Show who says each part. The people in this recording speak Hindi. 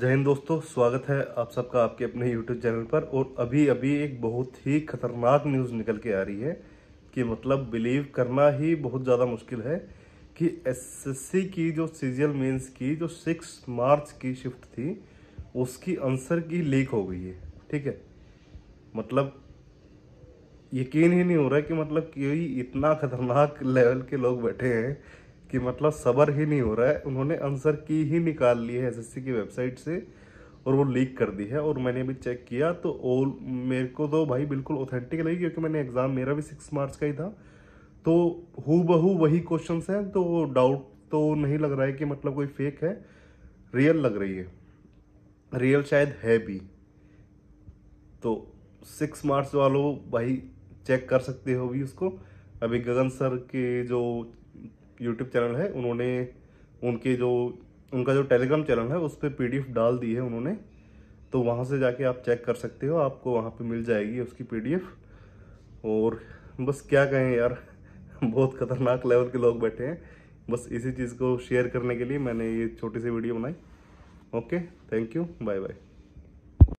Speaker 1: जय हिंद दोस्तों स्वागत है आप सबका आपके अपने यूट्यूब चैनल पर और अभी अभी एक बहुत ही खतरनाक न्यूज़ निकल के आ रही है कि मतलब बिलीव करना ही बहुत ज़्यादा मुश्किल है कि एसएससी की जो सीजियल मेंस की जो सिक्स मार्च की शिफ्ट थी उसकी आंसर की लीक हो गई है ठीक है मतलब यकीन ही नहीं हो रहा है कि मतलब कोई इतना खतरनाक लेवल के लोग बैठे हैं कि मतलब सबर ही नहीं हो रहा है उन्होंने आंसर की ही निकाल ली है एसएससी की वेबसाइट से और वो लीक कर दी है और मैंने अभी चेक किया तो ऑल मेरे को तो भाई बिल्कुल ऑथेंटिक लगी क्योंकि मैंने एग्ज़ाम मेरा भी सिक्स मार्च का ही था तो हु बहू वही क्वेश्चन हैं तो डाउट तो नहीं लग रहा है कि मतलब कोई फेक है रियल लग रही है रियल शायद है भी तो सिक्स मार्च वालों भाई चेक कर सकते हो भी उसको अभी गगन सर के जो यूट्यूब चैनल है उन्होंने उनके जो उनका जो टेलीग्राम चैनल है उस पर पी डाल दी है उन्होंने तो वहाँ से जाके आप चेक कर सकते हो आपको वहाँ पे मिल जाएगी उसकी पी और बस क्या कहें यार बहुत ख़तरनाक लेवल के लोग बैठे हैं बस इसी चीज़ को शेयर करने के लिए मैंने ये छोटी सी वीडियो बनाई okay thank you bye bye